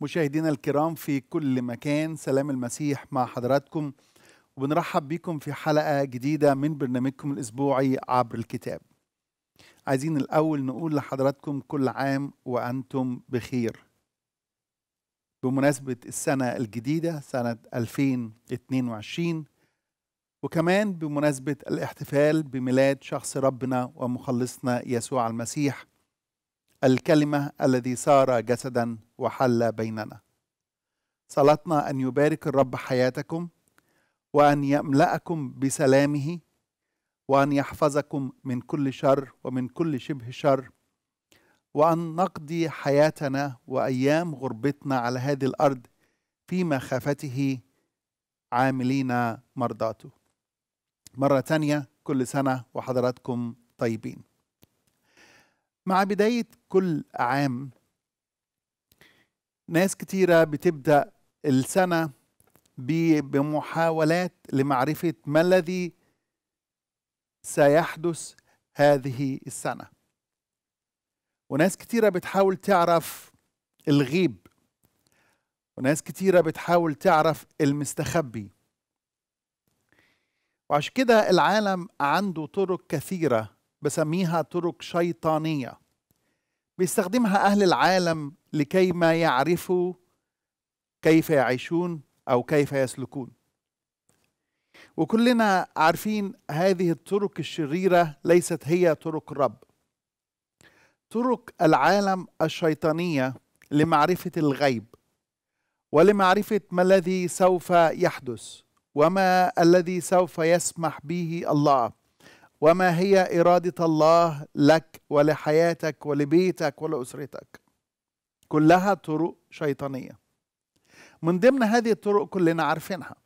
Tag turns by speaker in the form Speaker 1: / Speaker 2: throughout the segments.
Speaker 1: مشاهدينا الكرام في كل مكان سلام المسيح مع حضراتكم وبنرحب بكم في حلقة جديدة من برنامجكم الأسبوعي عبر الكتاب عايزين الأول نقول لحضراتكم كل عام وأنتم بخير بمناسبة السنة الجديدة سنة 2022 وكمان بمناسبة الاحتفال بميلاد شخص ربنا ومخلصنا يسوع المسيح الكلمة الذي صار جسدا وحل بيننا صلاتنا أن يبارك الرب حياتكم وأن يملأكم بسلامه وأن يحفظكم من كل شر ومن كل شبه شر وأن نقضي حياتنا وأيام غربتنا على هذه الأرض في مخافته عاملين مرضاته مرة تانية كل سنة وحضراتكم طيبين مع بداية كل عام ناس كتيرة بتبدأ السنة بمحاولات لمعرفة ما الذي سيحدث هذه السنة وناس كتيرة بتحاول تعرف الغيب وناس كتيرة بتحاول تعرف المستخبي وعشان كده العالم عنده طرق كثيرة بسميها طرق شيطانية بيستخدمها أهل العالم لكي ما يعرفوا كيف يعيشون أو كيف يسلكون وكلنا عارفين هذه الطرق الشريرة ليست هي طرق الرب طرق العالم الشيطانية لمعرفة الغيب ولمعرفة ما الذي سوف يحدث وما الذي سوف يسمح به الله وما هي إرادة الله لك ولحياتك ولبيتك ولأسرتك كلها طرق شيطانية من ضمن هذه الطرق كلنا عارفينها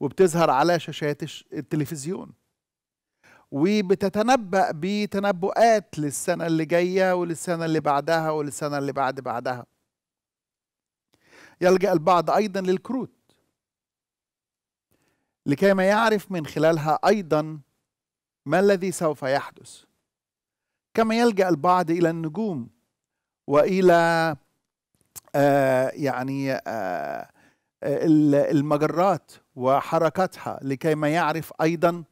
Speaker 1: وبتظهر على شاشات التلفزيون وبتتنبأ بتنبؤات للسنة اللي جاية وللسنة اللي بعدها وللسنة اللي بعد بعدها يلجأ البعض أيضا للكروت لكي ما يعرف من خلالها أيضا ما الذي سوف يحدث كما يلجا البعض الى النجوم والى آه يعني آه المجرات وحركتها لكي ما يعرف ايضا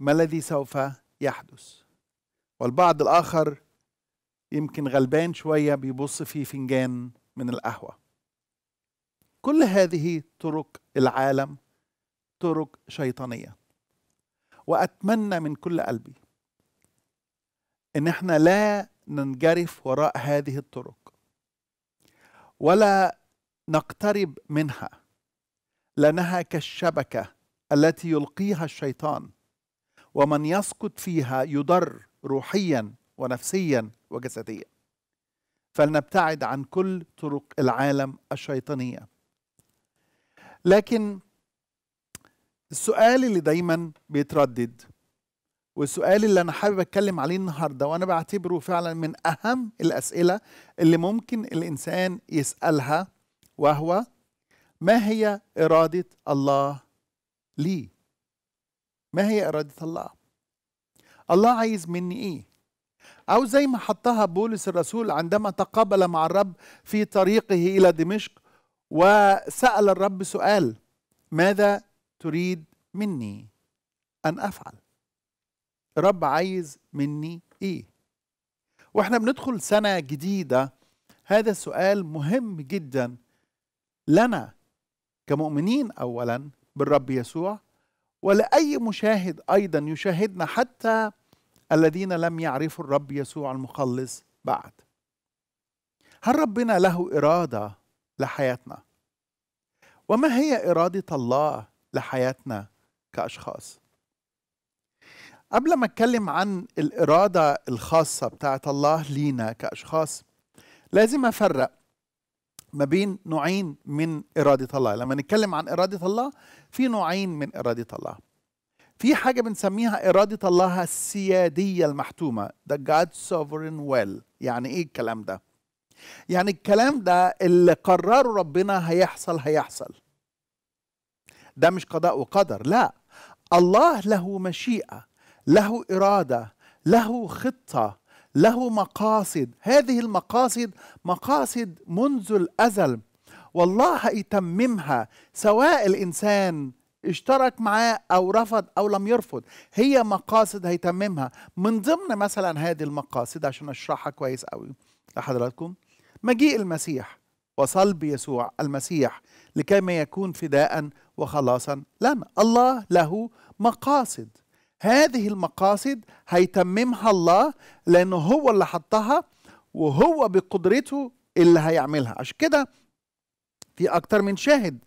Speaker 1: ما الذي سوف يحدث والبعض الاخر يمكن غلبان شويه بيبص في فنجان من القهوه كل هذه طرق العالم طرق شيطانيه واتمنى من كل قلبي ان احنا لا ننجرف وراء هذه الطرق ولا نقترب منها لانها كالشبكه التي يلقيها الشيطان ومن يسقط فيها يضر روحيا ونفسيا وجسديا فلنبتعد عن كل طرق العالم الشيطانيه لكن السؤال اللي دايما بيتردد والسؤال اللي انا حابب اتكلم عليه النهارده وانا بعتبره فعلا من اهم الاسئله اللي ممكن الانسان يسالها وهو ما هي اراده الله لي ما هي اراده الله الله عايز مني ايه او زي ما حطها بولس الرسول عندما تقابل مع الرب في طريقه الى دمشق وسال الرب سؤال ماذا تريد مني أن أفعل رب عايز مني إيه وإحنا بندخل سنة جديدة هذا سؤال مهم جدا لنا كمؤمنين أولا بالرب يسوع ولأي مشاهد أيضا يشاهدنا حتى الذين لم يعرفوا الرب يسوع المخلص بعد هل ربنا له إرادة لحياتنا؟ وما هي إرادة الله لحياتنا كأشخاص قبل ما اتكلم عن الإرادة الخاصة بتاعة الله لينا كأشخاص لازم أفرق ما بين نوعين من إرادة الله لما نتكلم عن إرادة الله في نوعين من إرادة الله في حاجة بنسميها إرادة الله السيادية المحتومة The God Sovereign Will يعني إيه الكلام ده؟ يعني الكلام ده اللي قرره ربنا هيحصل هيحصل ده مش قضاء وقدر لا الله له مشيئه له اراده له خطه له مقاصد هذه المقاصد مقاصد منذ الازل والله هيتممها سواء الانسان اشترك معاه او رفض او لم يرفض هي مقاصد هيتممها من ضمن مثلا هذه المقاصد عشان اشرحها كويس قوي لحضراتكم مجيء المسيح وصلب يسوع المسيح لكي ما يكون فداء وخلاصا لنا الله له مقاصد هذه المقاصد هيتممها الله لأنه هو اللي حطها وهو بقدرته اللي هيعملها عشان كده في أكتر من شاهد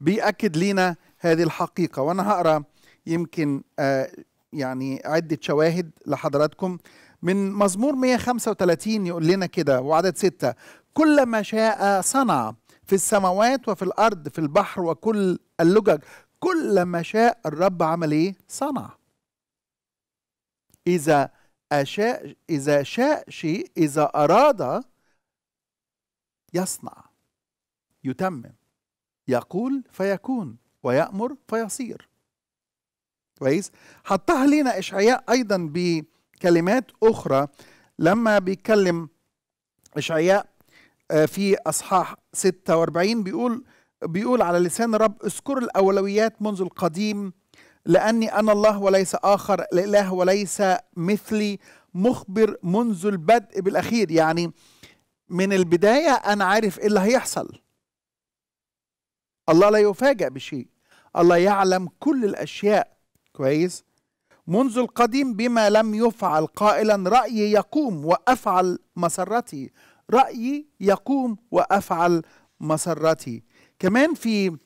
Speaker 1: بيأكد لينا هذه الحقيقة وأنا هقرأ يمكن آه يعني عدة شواهد لحضراتكم من مزمور 135 يقول لنا كده وعدد ستة كل ما شاء صنع في السماوات وفي الأرض في البحر وكل اللجج كل ما شاء الرب عمل ايه صنع اذا اشاء اذا شاء شيء اذا اراد يصنع يتمم يقول فيكون ويأمر فيصير كويس حطها لنا اشعياء ايضا بكلمات اخرى لما بيتكلم اشعياء آه، في اصحاح 46 بيقول بيقول على لسان الرب اذكر الأولويات منذ القديم لأني أنا الله وليس آخر الإله وليس مثلي مخبر منذ البدء بالأخير يعني من البداية أنا عارف إيه اللي هيحصل الله لا يفاجأ بشيء الله يعلم كل الأشياء كويس منذ القديم بما لم يفعل قائلا رأيي يقوم وأفعل مسرتي رأيي يقوم وأفعل مسرتي كمان في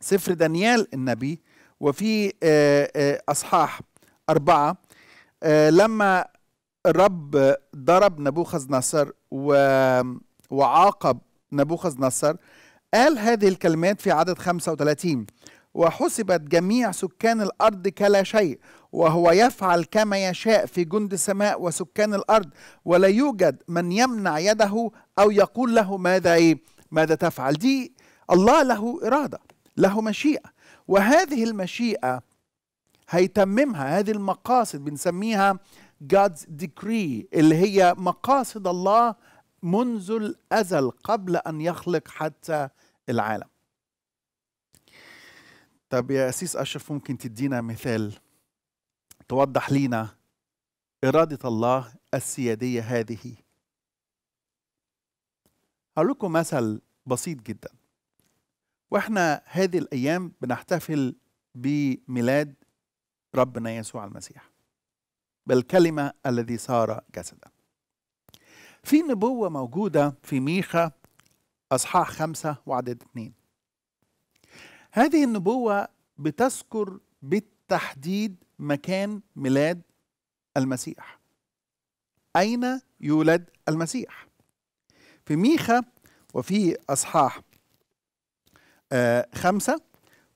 Speaker 1: سفر دانيال النبي وفي آه، آه، أصحاح أربعة آه، لما الرب ضرب نبوخذ نصر وعاقب نبوخذ نصر قال هذه الكلمات في عدد 35 وحسبت جميع سكان الارض كلا شيء وهو يفعل كما يشاء في جند السماء وسكان الارض ولا يوجد من يمنع يده او يقول له ماذا ايه ماذا تفعل دي الله له إرادة له مشيئة وهذه المشيئة هيتممها هذه المقاصد بنسميها God's decree اللي هي مقاصد الله منذ الأزل قبل أن يخلق حتى العالم طب يا أسيس أشرف ممكن تدينا مثال توضح لينا إرادة الله السيادية هذه هقول لكم مثل بسيط جداً واحنا هذه الايام بنحتفل بميلاد ربنا يسوع المسيح بالكلمه الذي صار جسدا في نبوه موجوده في ميخا اصحاح خمسة وعدد اتنين هذه النبوه بتذكر بالتحديد مكان ميلاد المسيح أين يولد المسيح في ميخا وفي أصحاح آه، خمسة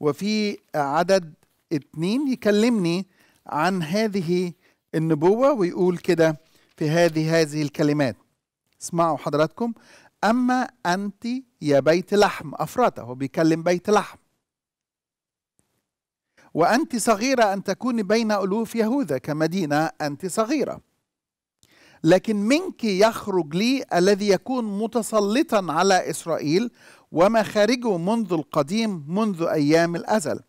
Speaker 1: وفي عدد اتنين يكلمني عن هذه النبوة ويقول كده في هذه هذه الكلمات اسمعوا حضراتكم أما أنت يا بيت لحم أفراطة هو بيكلم بيت لحم وأنت صغيرة أن تكون بين ألوف يهوذا كمدينة أنت صغيرة لكن منك يخرج لي الذي يكون متسلطا على إسرائيل ومخارجه منذ القديم منذ أيام الأزل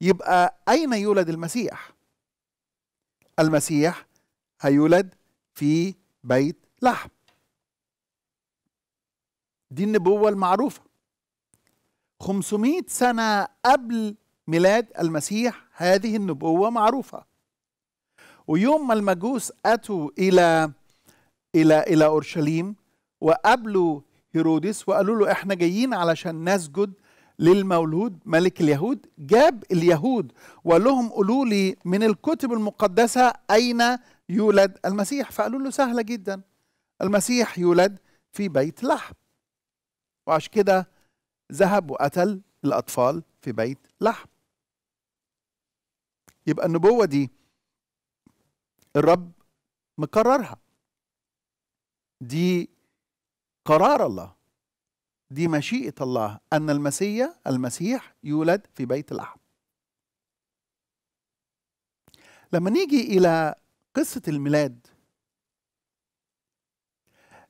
Speaker 1: يبقى أين يولد المسيح؟ المسيح هيولد في بيت لحم دي النبوة المعروفة 500 سنة قبل ميلاد المسيح هذه النبوة معروفة ويوم ما المجوس أتوا إلى إلى إلى أورشليم وقابلوا هيرودس وقالوا له احنا جايين علشان نسجد للمولود ملك اليهود جاب اليهود وقال لهم قولوا لي من الكتب المقدسة أين يولد المسيح فقالوا له سهلة جدا المسيح يولد في بيت لحم وعش كده ذهب وقتل الأطفال في بيت لحم يبقى النبوة دي الرب مكررها دي قرار الله دي مشيئة الله أن المسيح المسيح يولد في بيت لحم لما نيجي إلى قصة الميلاد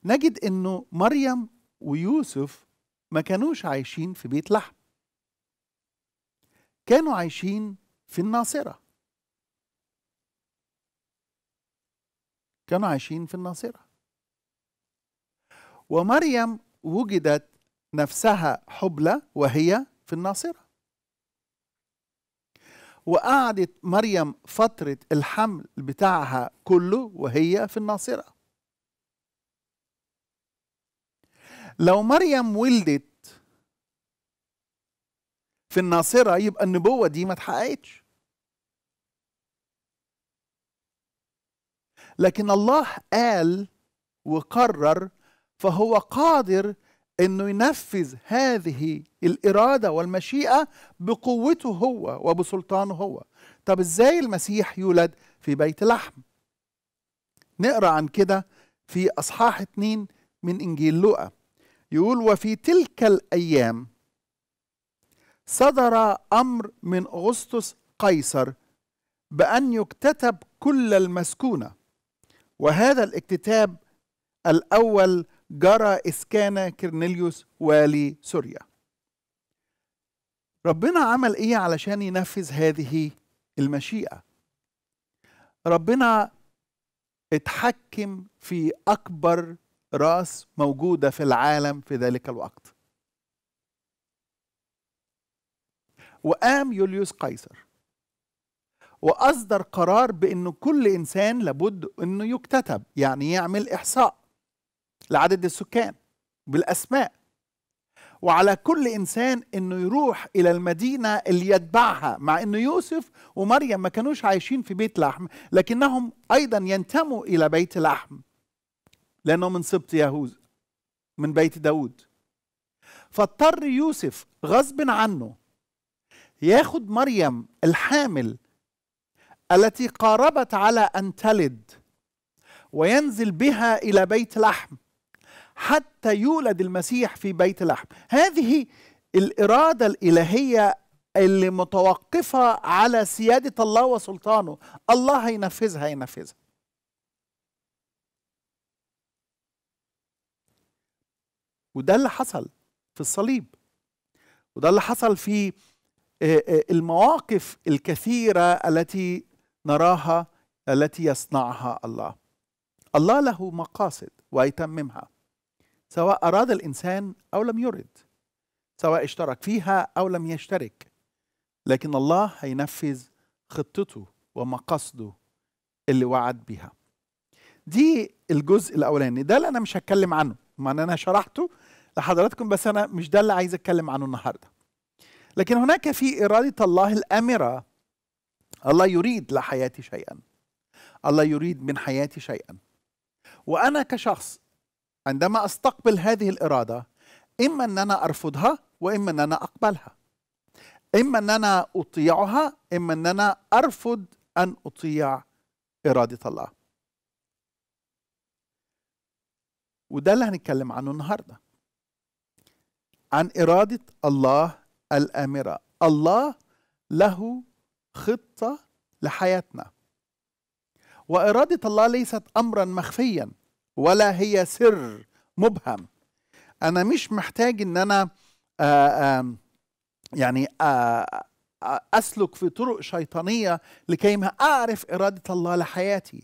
Speaker 1: نجد أنه مريم ويوسف ما كانوش عايشين في بيت لحم كانوا عايشين في الناصرة كانوا عايشين في الناصرة ومريم وجدت نفسها حبلى وهي في الناصرة وقعدت مريم فترة الحمل بتاعها كله وهي في الناصرة لو مريم ولدت في الناصرة يبقى النبوة دي ما اتحققتش لكن الله قال وقرر فهو قادر انه ينفذ هذه الاراده والمشيئه بقوته هو وبسلطانه هو طب ازاي المسيح يولد في بيت لحم نقرا عن كده في اصحاح اتنين من انجيل لوقا يقول وفي تلك الايام صدر امر من اغسطس قيصر بان يكتتب كل المسكونه وهذا الاكتتاب الاول جرى إسكان كرنيليوس والي سوريا ربنا عمل إيه علشان ينفذ هذه المشيئة ربنا اتحكم في أكبر رأس موجودة في العالم في ذلك الوقت وقام يوليوس قيصر واصدر قرار بانه كل انسان لابد انه يكتتب يعني يعمل احصاء لعدد السكان بالاسماء وعلى كل انسان انه يروح الى المدينه اللي يتبعها مع انه يوسف ومريم ما كانوش عايشين في بيت لحم لكنهم ايضا ينتموا الى بيت لحم لانه من سبط يهوذا من بيت داود فاضطر يوسف غصب عنه ياخد مريم الحامل التي قاربت على ان تلد وينزل بها الى بيت لحم حتى يولد المسيح في بيت لحم هذه الإرادة الإلهية اللي متوقفة على سيادة الله وسلطانه الله هينفذها هينفذها وده اللي حصل في الصليب وده اللي حصل في آه، آه، المواقف الكثيرة التي نراها التي يصنعها الله الله له مقاصد ويتممها سواء أراد الإنسان أو لم يرد سواء اشترك فيها أو لم يشترك لكن الله هينفذ خطته ومقاصده اللي وعد بها دي الجزء الأولاني ده اللي أنا مش هتكلم عنه مع أن أنا شرحته لحضراتكم بس أنا مش ده اللي عايز أتكلم عنه النهاردة لكن هناك في إرادة الله الأمرة الله يريد لحياتي شيئا الله يريد من حياتي شيئا وأنا كشخص عندما استقبل هذه الاراده اما ان انا ارفضها واما ان انا اقبلها اما ان انا اطيعها اما ان انا ارفض ان اطيع اراده الله وده اللي هنتكلم عنه النهارده عن اراده الله الامره الله له خطه لحياتنا واراده الله ليست امرا مخفيا ولا هي سر مبهم انا مش محتاج ان انا آآ آه، آآ يعني آآ آه، آه، اسلك في طرق شيطانيه لكي ما اعرف اراده الله لحياتي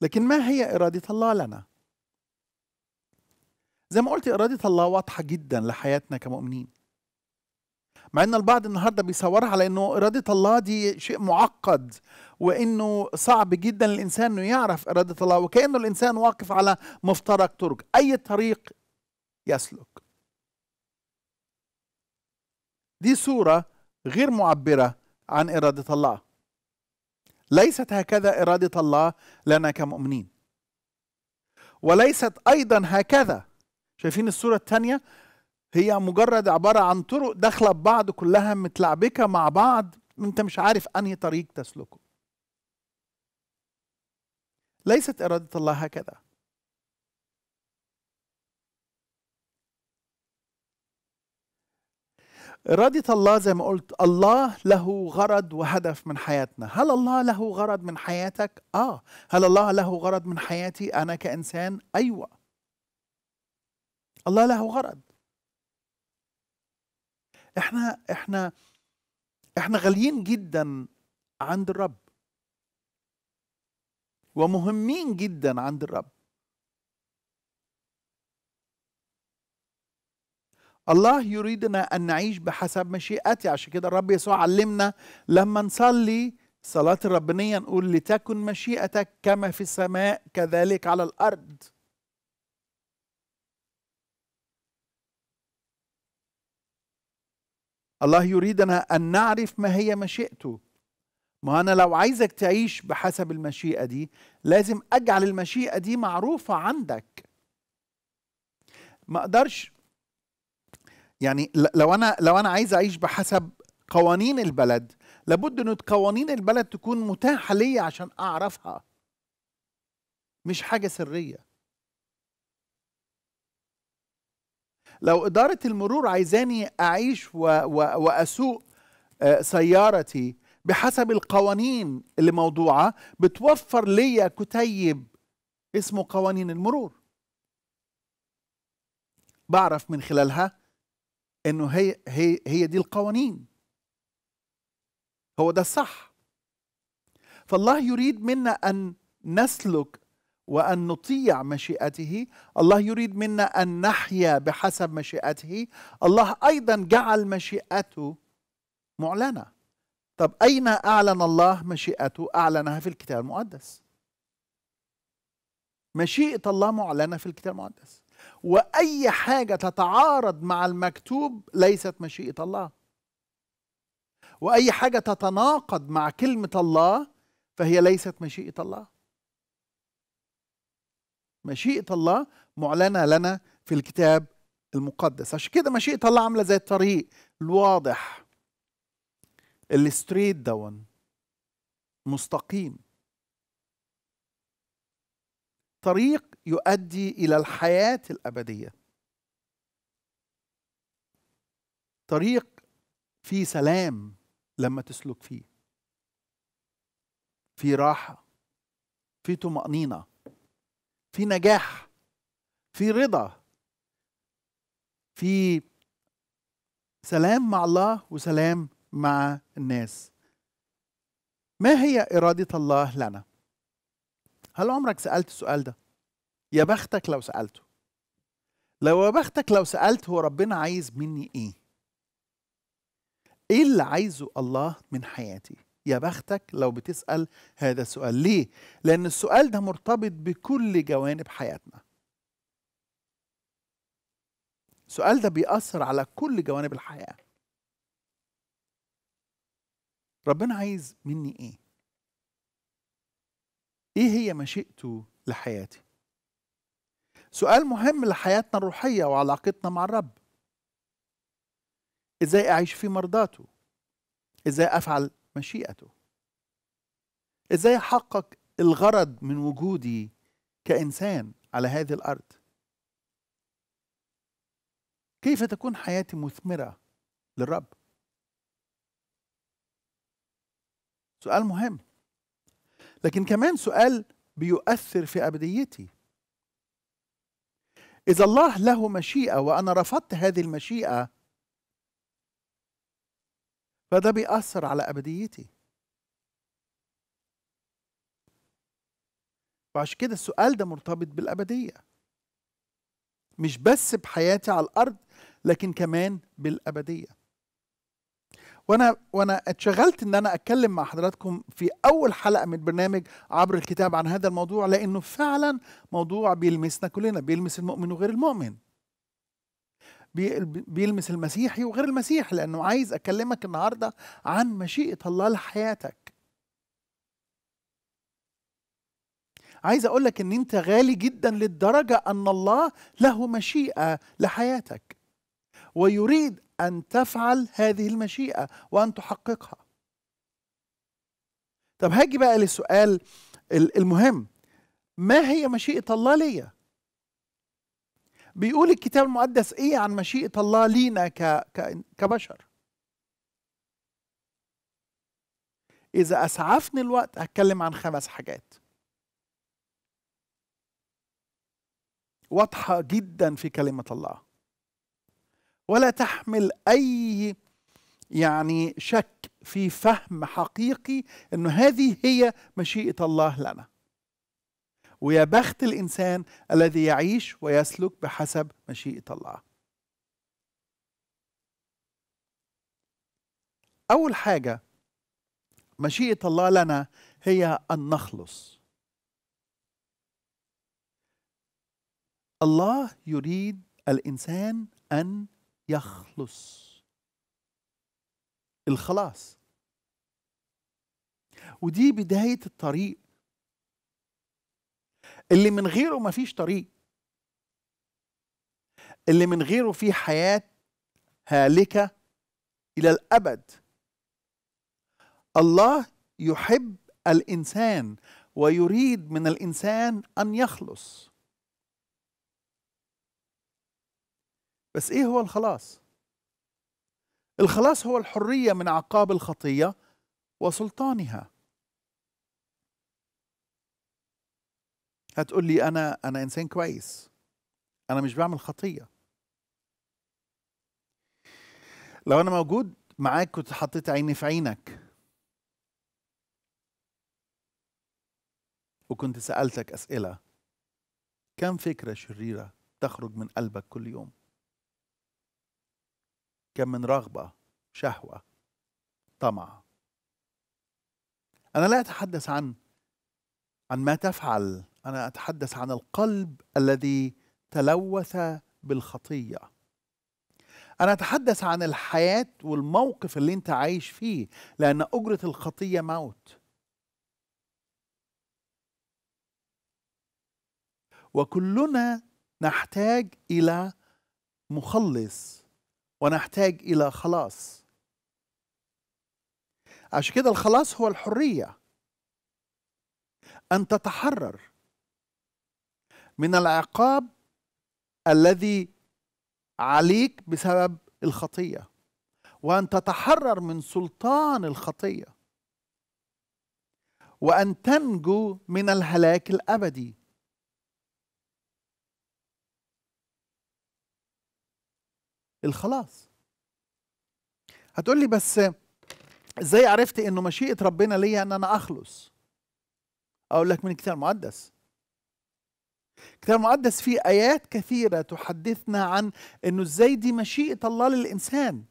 Speaker 1: لكن ما هي اراده الله لنا زي ما قلت اراده الله واضحه جدا لحياتنا كمؤمنين مع ان البعض النهارده بيصورها على انه اراده الله دي شيء معقد وانه صعب جدا الانسان انه يعرف اراده الله وكانه الانسان واقف على مفترق طرق اي طريق يسلك دي صوره غير معبره عن اراده الله ليست هكذا اراده الله لنا كمؤمنين وليست ايضا هكذا شايفين الصوره الثانيه هي مجرد عبارة عن طرق داخلة ببعض كلها متلعبكة مع بعض انت مش عارف انهي طريق تسلكه ليست إرادة الله هكذا إرادة الله زي ما قلت الله له غرض وهدف من حياتنا هل الله له غرض من حياتك؟ آه هل الله له غرض من حياتي أنا كإنسان؟ أيوة الله له غرض احنا احنا احنا غاليين جدا عند الرب ومهمين جدا عند الرب الله يريدنا أن نعيش بحسب مشيئته عشان كده الرب يسوع علمنا لما نصلي صلاة الربانية نقول لتكن مشيئتك كما في السماء كذلك على الأرض الله يريدنا أن نعرف ما هي مشيئته ما أنا لو عايزك تعيش بحسب المشيئة دي لازم أجعل المشيئة دي معروفة عندك ما أقدرش يعني لو أنا لو أنا عايز أعيش بحسب قوانين البلد لابد ان قوانين البلد تكون متاحه ليا عشان اعرفها مش حاجه سريه لو إدارة المرور عايزاني أعيش و و وأسوق آه، سيارتي بحسب القوانين اللي موضوعة بتوفر ليا كتيب اسمه قوانين المرور بعرف من خلالها انه هي هي هي دي القوانين هو ده الصح فالله يريد منا ان نسلك وأن نطيع مشيئته الله يريد منا أن نحيا بحسب مشيئته الله أيضا جعل مشيئته معلنة طب أين أعلن الله مشيئته أعلنها في الكتاب المقدس مشيئة الله معلنة في الكتاب المقدس وأي حاجة تتعارض مع المكتوب ليست مشيئة الله وأي حاجة تتناقض مع كلمة الله فهي ليست مشيئة الله مشيئة الله معلنة لنا في الكتاب المقدس عشان كده مشيئة الله عاملة زي الطريق الواضح الستريت دون مستقيم طريق يؤدي إلى الحياة الأبدية طريق فيه سلام لما تسلك فيه في راحة في طمأنينة في نجاح في رضا في سلام مع الله وسلام مع الناس ما هي إرادة الله لنا؟ هل عمرك سألت السؤال ده؟ يا بختك لو سألته لو يا بختك لو سألت هو ربنا عايز مني إيه؟ إيه اللي عايزه الله من حياتي؟ يا بختك لو بتسأل هذا السؤال ليه؟ لأن السؤال ده مرتبط بكل جوانب حياتنا السؤال ده بيأثر على كل جوانب الحياة ربنا عايز مني ايه ايه هي مشيئته لحياتي سؤال مهم لحياتنا الروحية وعلاقتنا مع الرب ازاي اعيش في مرضاته ازاي افعل مشيئته ازاي احقق الغرض من وجودي كانسان على هذه الارض كيف تكون حياتي مثمره للرب سؤال مهم لكن كمان سؤال بيؤثر في ابديتي اذا الله له مشيئه وانا رفضت هذه المشيئه فده بيأثر على أبديتي وعشان كده السؤال ده مرتبط بالأبدية مش بس بحياتي على الأرض لكن كمان بالأبدية وانا وانا اتشغلت ان انا اتكلم مع حضراتكم في اول حلقه من برنامج عبر الكتاب عن هذا الموضوع لانه فعلا موضوع بيلمسنا كلنا بيلمس المؤمن وغير المؤمن بيلمس المسيحي وغير المسيح لانه عايز اكلمك النهارده عن مشيئه الله لحياتك عايز اقول لك ان انت غالي جدا للدرجه ان الله له مشيئه لحياتك ويريد ان تفعل هذه المشيئه وان تحققها طب هاجي بقى للسؤال المهم ما هي مشيئه الله ليا بيقول الكتاب المقدس ايه عن مشيئه الله لينا ك... ك... كبشر اذا اسعفني الوقت هتكلم عن خمس حاجات واضحه جدا في كلمه الله ولا تحمل اي يعني شك في فهم حقيقي انه هذه هي مشيئه الله لنا ويا بخت الإنسان الذي يعيش ويسلك بحسب مشيئة الله أول حاجة مشيئة الله لنا هي أن نخلص الله يريد الإنسان أن يخلص الخلاص ودي بداية الطريق اللي من غيره مفيش طريق اللي من غيره في حياة هالكة إلى الأبد الله يحب الإنسان ويريد من الإنسان أن يخلص بس إيه هو الخلاص؟ الخلاص هو الحرية من عقاب الخطية وسلطانها هتقول لي انا انا انسان كويس انا مش بعمل خطيه لو انا موجود معاك كنت حطيت عيني في عينك وكنت سالتك اسئله كم فكره شريره تخرج من قلبك كل يوم كم من رغبه شهوه طمع انا لا اتحدث عن عن ما تفعل أنا أتحدث عن القلب الذي تلوث بالخطية أنا أتحدث عن الحياة والموقف اللي أنت عايش فيه لأن أجرة الخطية موت وكلنا نحتاج إلى مخلص ونحتاج إلى خلاص عشان كده الخلاص هو الحرية أن تتحرر من العقاب الذي عليك بسبب الخطيه وان تتحرر من سلطان الخطيه وان تنجو من الهلاك الابدي الخلاص هتقول لي بس ازاي عرفت انه مشيئه ربنا ليا ان انا اخلص اقول لك من الكتاب المقدس الكتاب المقدس فيه آيات كثيرة تحدثنا عن أنه إزاي دي مشيئة الله للإنسان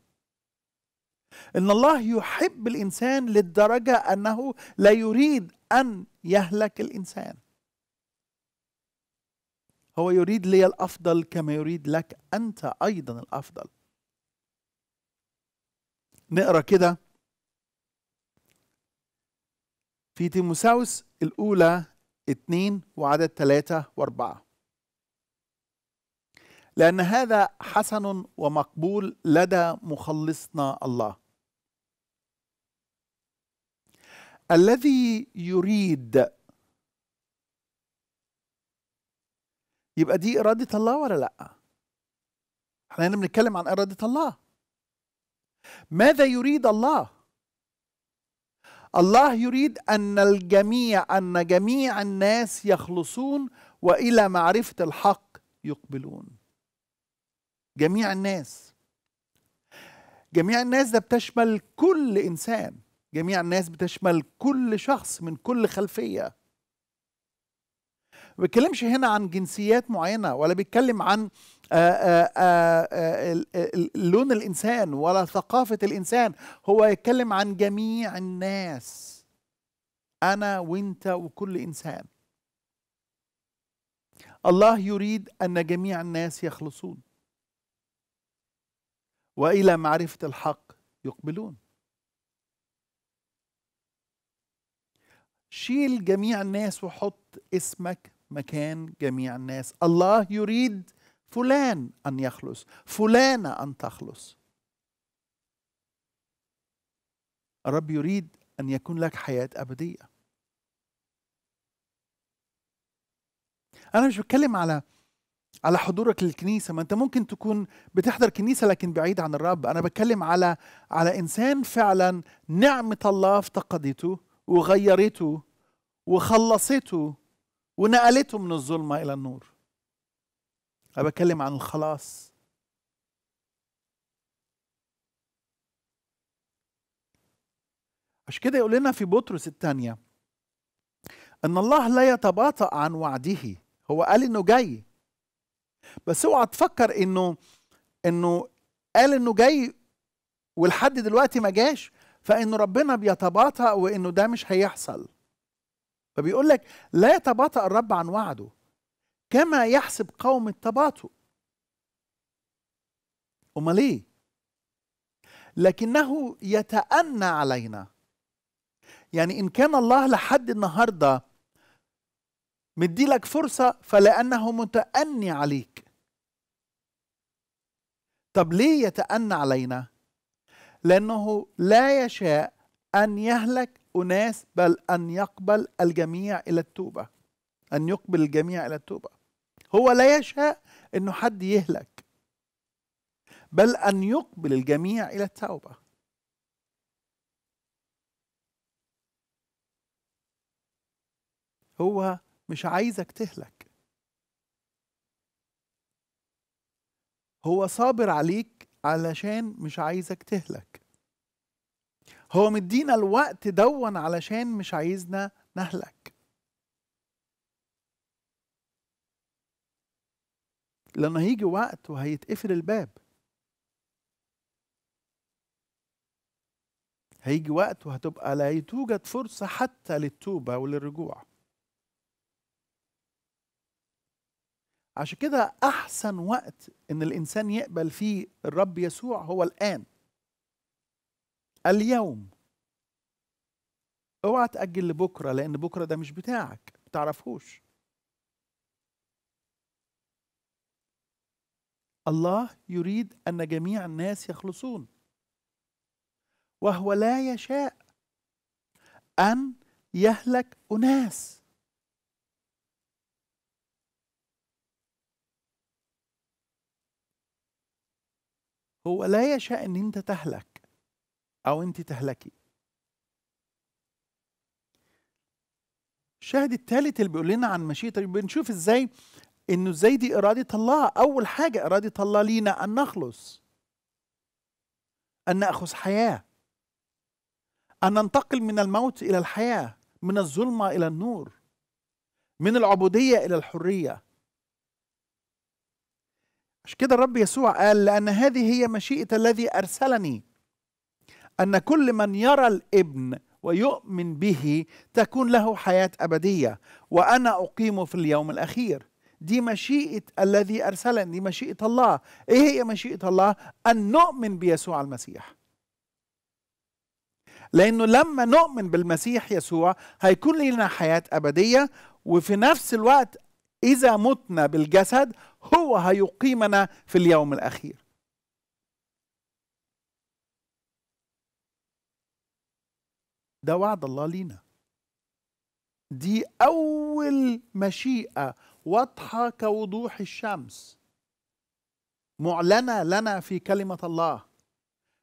Speaker 1: ان الله يحب الانسان للدرجه انه لا يريد ان يهلك الانسان هو يريد لي الافضل كما يريد لك انت ايضا الافضل نقرا كده في تيموساوس الاولى 2 وعدد 3 و4 لأن هذا حسن ومقبول لدى مخلصنا الله الذي يريد يبقى دي إرادة الله ولا لأ؟ احنا هنا بنتكلم عن إرادة الله ماذا يريد الله؟ الله يريد أن الجميع أن جميع الناس يخلصون وإلى معرفة الحق يقبلون جميع الناس جميع الناس ده بتشمل كل إنسان جميع الناس بتشمل كل شخص من كل خلفية ما بيتكلمش هنا عن جنسيات معينة ولا بيتكلم عن آه، آه، آه، لون الانسان ولا ثقافه الانسان هو يتكلم عن جميع الناس انا وانت وكل انسان الله يريد ان جميع الناس يخلصون والى معرفه الحق يقبلون شيل جميع الناس وحط اسمك مكان جميع الناس الله يريد فلان أن يخلص فلانة أن تخلص الرب يريد أن يكون لك حياة أبدية أنا مش بتكلم على على حضورك للكنيسة ما أنت ممكن تكون بتحضر كنيسة لكن بعيد عن الرب أنا بتكلم على على إنسان فعلا نعمة الله افتقدته وغيرته وخلصته ونقلته من الظلمة إلى النور أنا بتكلم عن الخلاص عشان كده يقول لنا في بطرس الثانية أن الله لا يتباطأ عن وعده هو قال إنه جاي بس اوعى تفكر إنه إنه قال إنه جاي ولحد دلوقتي ما جاش فإنه ربنا بيتباطأ وإنه ده مش هيحصل فبيقول لك لا يتباطأ الرب عن وعده كما يحسب قوم التباطؤ امال ايه لكنه يتأنى علينا يعني ان كان الله لحد النهارده مديلك فرصه فلانه متأني عليك طب ليه يتأنى علينا لانه لا يشاء ان يهلك اناس بل ان يقبل الجميع الى التوبه ان يقبل الجميع الى التوبه هو لا يشاء انه حد يهلك بل ان يقبل الجميع الى التوبه هو مش عايزك تهلك هو صابر عليك علشان مش عايزك تهلك هو مدينا الوقت دون علشان مش عايزنا نهلك لأنه هيجي وقت وهيتقفل الباب هيجي وقت وهتبقى لا توجد فرصة حتى للتوبة وللرجوع عشان كده أحسن وقت إن الإنسان يقبل فيه الرب يسوع هو الآن اليوم اوعى تأجل لبكرة لأن بكرة ده مش بتاعك تعرفهوش الله يريد أن جميع الناس يخلصون وهو لا يشاء أن يهلك أناس هو لا يشاء أن أنت تهلك أو أنت تهلكي الشاهد الثالث اللي بيقول لنا عن مشيئة بنشوف ازاي انه ازاي دي اراده الله اول حاجه اراده الله لينا ان نخلص ان ناخذ حياه ان ننتقل من الموت الى الحياه من الظلمه الى النور من العبوديه الى الحريه عشان كده الرب يسوع قال لان هذه هي مشيئه الذي ارسلني ان كل من يرى الابن ويؤمن به تكون له حياه ابديه وانا اقيمه في اليوم الاخير دي مشيئة الذي أرسلني دي مشيئة الله إيه هي مشيئة الله؟ أن نؤمن بيسوع المسيح لأنه لما نؤمن بالمسيح يسوع هيكون لنا حياة أبدية وفي نفس الوقت إذا متنا بالجسد هو هيقيمنا في اليوم الأخير ده وعد الله لينا دي أول مشيئة واضحة كوضوح الشمس معلنة لنا في كلمة الله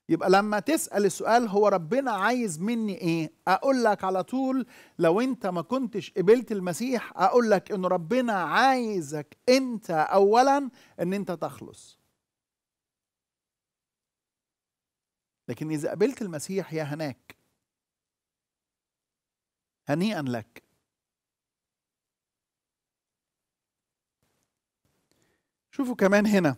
Speaker 1: يبقى لما تسأل السؤال هو ربنا عايز مني ايه اقول لك على طول لو انت ما كنتش قبلت المسيح اقول لك ان ربنا عايزك انت اولا ان انت تخلص لكن اذا قبلت المسيح يا هناك هنيئا لك شوفوا كمان هنا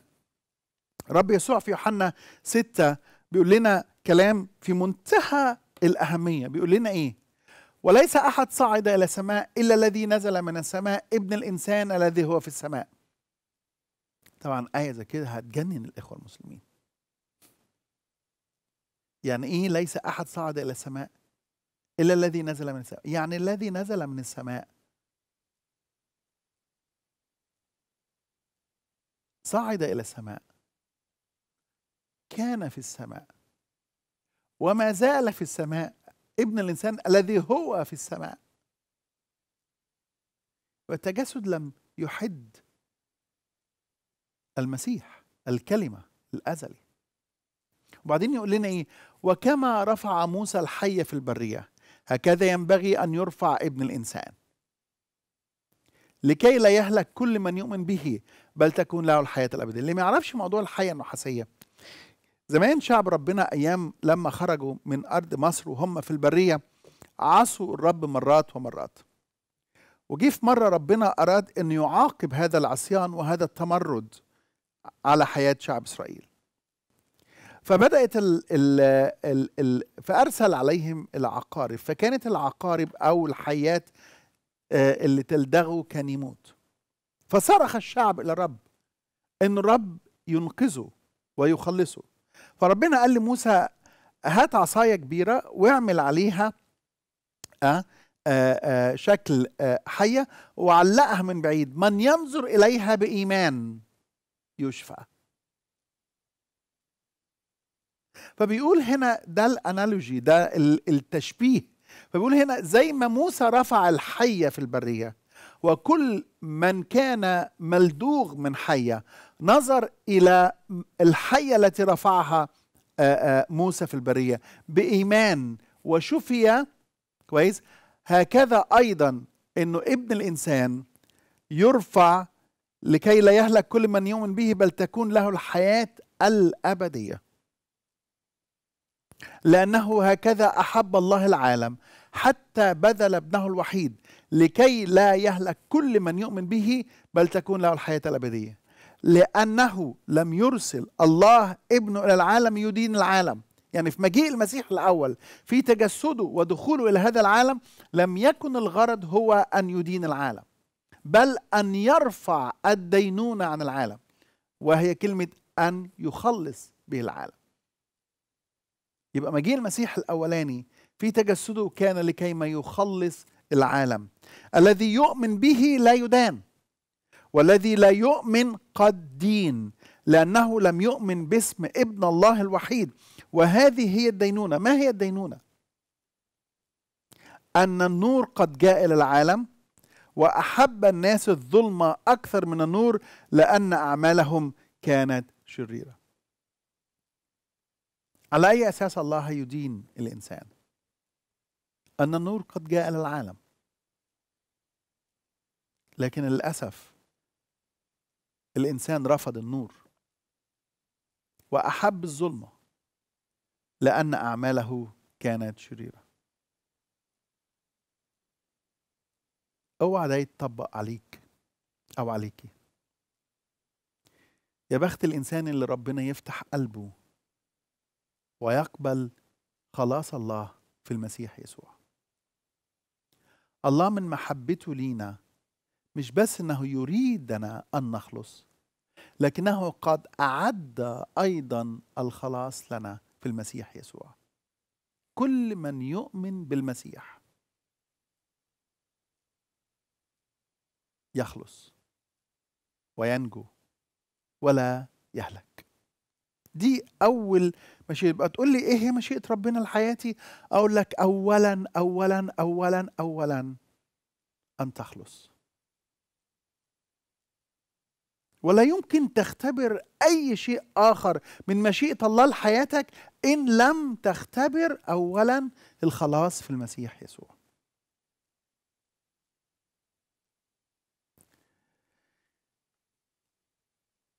Speaker 1: رب يسوع في يوحنا ستة بيقول لنا كلام في منتهى الأهمية بيقول لنا إيه وليس أحد صعد إلى السماء إلا الذي نزل من السماء ابن الإنسان الذي هو في السماء طبعا آية زي كده هتجنن الإخوة المسلمين يعني إيه ليس أحد صعد إلى السماء إلا الذي نزل من السماء يعني الذي نزل من السماء صعد إلى السماء كان في السماء وما زال في السماء ابن الإنسان الذي هو في السماء والتجسد لم يحد المسيح الكلمة الأزلي وبعدين يقول لنا إيه وكما رفع موسى الحي في البرية هكذا ينبغي أن يرفع ابن الإنسان لكي لا يهلك كل من يؤمن به بل تكون له الحياه الابديه اللي ما يعرفش موضوع الحيه النحاسيه زمان شعب ربنا ايام لما خرجوا من ارض مصر وهم في البريه عصوا الرب مرات ومرات وجيف في مره ربنا اراد ان يعاقب هذا العصيان وهذا التمرد على حياه شعب اسرائيل فبدات الـ ال ال ال فارسل عليهم العقارب فكانت العقارب او الحيات آه، اللي تلدغه كان يموت فصرخ الشعب إلى الرب إن الرب ينقذه ويخلصه فربنا قال لموسى هات عصاية كبيرة واعمل عليها آه, آه،, آه، شكل آه، حية وعلقها من بعيد من ينظر إليها بإيمان يشفى فبيقول هنا ده الانالوجي ده التشبيه فبيقول هنا زي ما موسى رفع الحية في البرية وكل من كان ملدوغ من حية نظر إلى الحية التي رفعها آه، آه، موسى في البرية بإيمان وشفي كويس هكذا أيضا أنه ابن الإنسان يرفع لكي لا يهلك كل من يؤمن به بل تكون له الحياة الأبدية لأنه هكذا أحب الله العالم حتى بذل ابنه الوحيد لكي لا يهلك كل من يؤمن به بل تكون له الحياة الأبدية لأنه لم يرسل الله ابنه إلى العالم يدين العالم يعني في مجيء المسيح الأول في تجسده ودخوله إلى هذا العالم لم يكن الغرض هو أن يدين العالم بل أن يرفع الدينونة عن العالم وهي كلمة أن يخلص به العالم يبقى مجيء المسيح الأولاني في تجسده كان لكي ما يخلص العالم الذي يؤمن به لا يدان والذي لا يؤمن قد دين لأنه لم يؤمن باسم ابن الله الوحيد وهذه هي الدينونة ما هي الدينونة؟ أن النور قد جاء إلى العالم وأحب الناس الظلمة أكثر من النور لأن أعمالهم كانت شريرة على أي أساس الله يدين الإنسان؟ أن النور قد جاء إلى العالم لكن للأسف الإنسان رفض النور وأحب الظلمة لأن أعماله كانت شريرة اوعى ده يتطبق عليك أو عليكي يا بخت الإنسان اللي ربنا يفتح قلبه ويقبل خلاص الله في المسيح يسوع الله من محبته لينا مش بس انه يريدنا ان نخلص لكنه قد اعد ايضا الخلاص لنا في المسيح يسوع كل من يؤمن بالمسيح يخلص وينجو ولا يهلك دي اول مشيئه بقى تقول لي ايه هي مشيئه ربنا لحياتي اقول لك اولا اولا اولا اولا ان تخلص ولا يمكن تختبر اي شيء اخر من مشيئه الله لحياتك ان لم تختبر اولا الخلاص في المسيح يسوع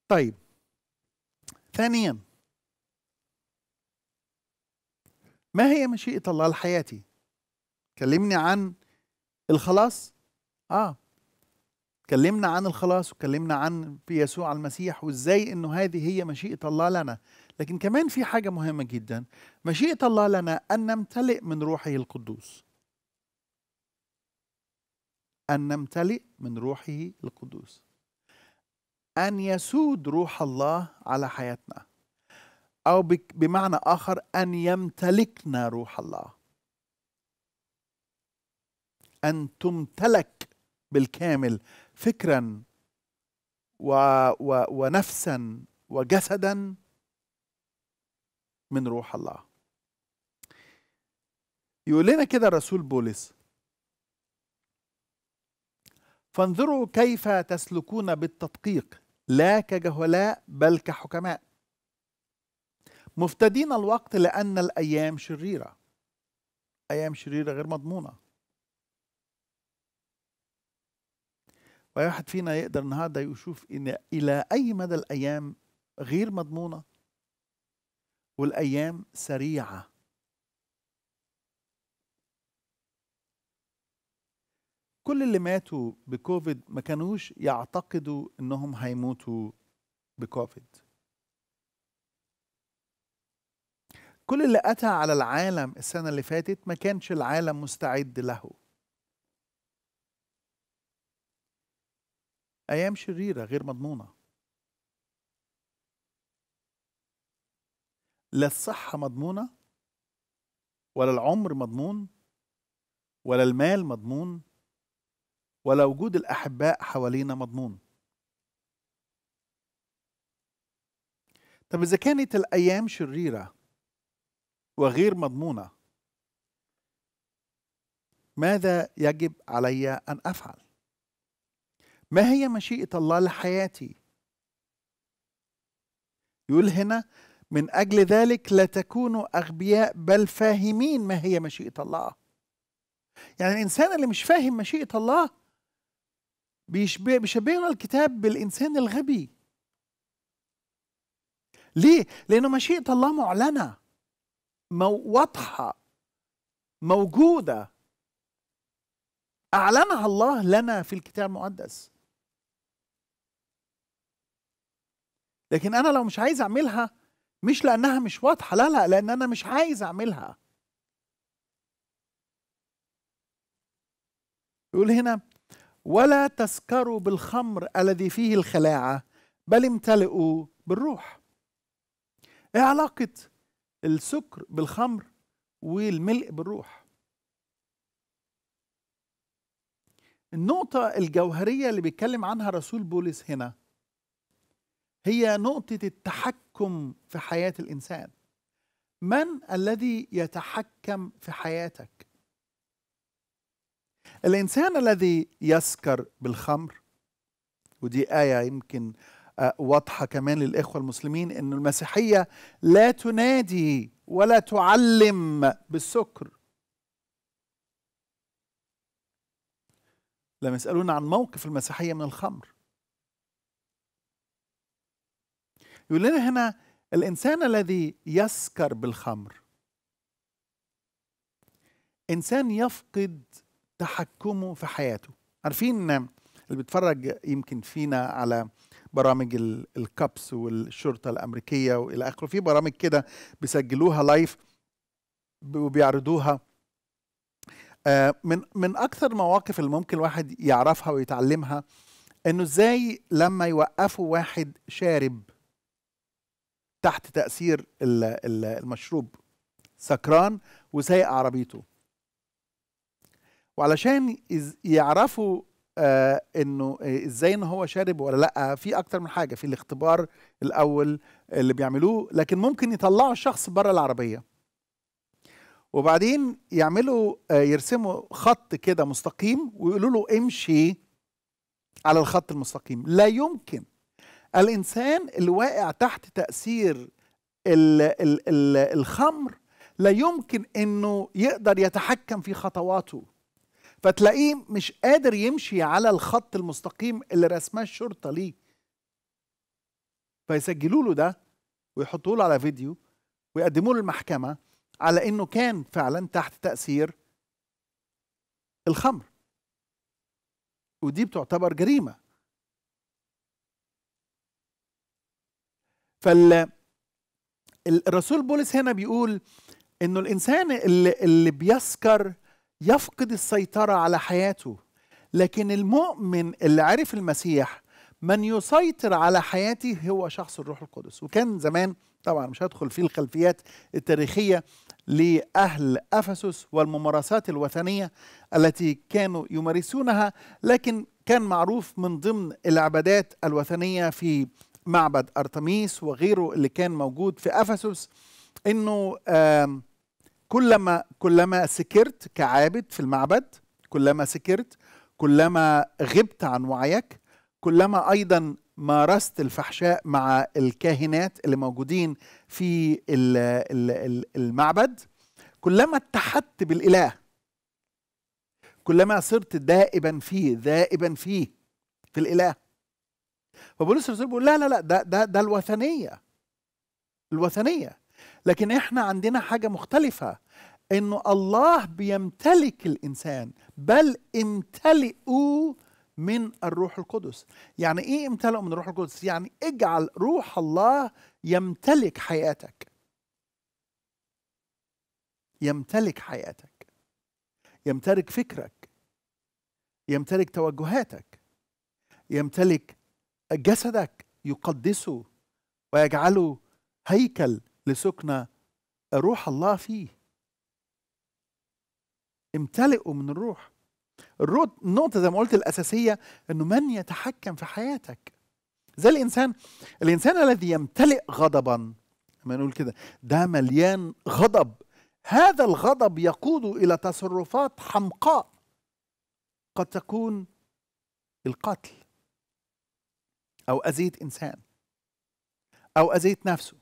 Speaker 1: طيب ثانيا ما هي مشيئة الله لحياتي كلمني عن الخلاص آه كلمنا عن الخلاص وكلمنا عن في يسوع المسيح وازاي انه هذه هي مشيئة الله لنا لكن كمان في حاجة مهمة جدا مشيئة الله لنا أن نمتلئ من روحه القدوس أن نمتلئ من روحه القدوس أن يسود روح الله على حياتنا أو بمعنى آخر أن يمتلكنا روح الله أن تمتلك بالكامل فكرا و و ونفسا وجسدا من روح الله يقول لنا كده الرسول بولس فانظروا كيف تسلكون بالتدقيق لا كجهلاء بل كحكماء مفتدين الوقت لأن الأيام شريرة أيام شريرة غير مضمونة واحد فينا يقدر النهارده يشوف إن إلى أي مدى الأيام غير مضمونة والأيام سريعة كل اللي ماتوا بكوفيد ما كانوش يعتقدوا إنهم هيموتوا بكوفيد كل اللي أتى على العالم السنة اللي فاتت ما كانش العالم مستعد له أيام شريرة غير مضمونة لا الصحة مضمونة ولا العمر مضمون ولا المال مضمون ولا وجود الأحباء حوالينا مضمون طب إذا كانت الأيام شريرة وغير مضمونة ماذا يجب علي أن أفعل؟ ما هي مشيئة الله لحياتي؟ يقول هنا من أجل ذلك لا تكونوا أغبياء بل فاهمين ما هي مشيئة الله يعني الإنسان اللي مش فاهم مشيئة الله بيشبهنا الكتاب بالإنسان الغبي ليه؟ لأنه مشيئة الله معلنة واضحه موجوده اعلنها الله لنا في الكتاب المقدس لكن انا لو مش عايز اعملها مش لانها مش واضحه لا لا لان انا مش عايز اعملها يقول هنا ولا تسكروا بالخمر الذي فيه الخلاعه بل امتلئوا بالروح ايه علاقه السكر بالخمر والملء بالروح النقطة الجوهرية اللي بيتكلم عنها رسول بولس هنا هي نقطة التحكم في حياة الإنسان من الذي يتحكم في حياتك الإنسان الذي يسكر بالخمر ودي آية يمكن واضحه كمان للاخوه المسلمين ان المسيحيه لا تنادي ولا تعلم بالسكر لما يسالون عن موقف المسيحيه من الخمر يقول لنا هنا الانسان الذي يسكر بالخمر انسان يفقد تحكمه في حياته عارفين اللي بيتفرج يمكن فينا على برامج الكابس والشرطه الامريكيه والى اخره في برامج كده بيسجلوها لايف وبيعرضوها آه، من من اكثر المواقف اللي ممكن الواحد يعرفها ويتعلمها انه ازاي لما يوقفوا واحد شارب تحت تاثير المشروب سكران وسايق عربيته وعلشان يعرفوا آه انه ازاي ان هو شارب ولا لا في اكتر من حاجه في الاختبار الاول اللي بيعملوه لكن ممكن يطلعوا الشخص بره العربيه وبعدين يعملوا آه يرسموا خط كده مستقيم ويقولوا له امشي على الخط المستقيم لا يمكن الانسان اللي واقع تحت تاثير الـ الـ الـ الخمر لا يمكن انه يقدر يتحكم في خطواته فتلاقيه مش قادر يمشي على الخط المستقيم اللي رسماه الشرطه ليه فيسجلوا له ده ويحطوا له على فيديو ويقدموا له المحكمة على انه كان فعلا تحت تاثير الخمر ودي بتعتبر جريمه فال الرسول بولس هنا بيقول انه الانسان اللي, اللي بيسكر يفقد السيطرة على حياته لكن المؤمن اللي عرف المسيح من يسيطر على حياته هو شخص الروح القدس وكان زمان طبعا مش هدخل في الخلفيات التاريخية لأهل أفسس والممارسات الوثنية التي كانوا يمارسونها لكن كان معروف من ضمن العبادات الوثنية في معبد أرتميس وغيره اللي كان موجود في أفسس أنه آه كلما كلما سكرت كعابد في المعبد كلما سكرت كلما غبت عن وعيك كلما ايضا مارست الفحشاء مع الكاهنات اللي موجودين في المعبد كلما اتحدت بالاله كلما صرت دائبا فيه دائبا فيه في الاله فبولس الرسول بيقول لا لا لا ده ده ده الوثنيه الوثنيه لكن احنا عندنا حاجه مختلفه انه الله بيمتلك الانسان بل امتلئوا من الروح القدس يعني ايه امتلئوا من الروح القدس يعني اجعل روح الله يمتلك حياتك يمتلك حياتك يمتلك فكرك يمتلك توجهاتك يمتلك جسدك يقدسه ويجعله هيكل لسكنة روح الله فيه امتلئوا من الروح النقطة زي ما قلت الأساسية أنه من يتحكم في حياتك زي الإنسان الإنسان الذي يمتلئ غضبا لما نقول كده ده مليان غضب هذا الغضب يقود إلى تصرفات حمقاء قد تكون القتل أو أذية إنسان أو أذية نفسه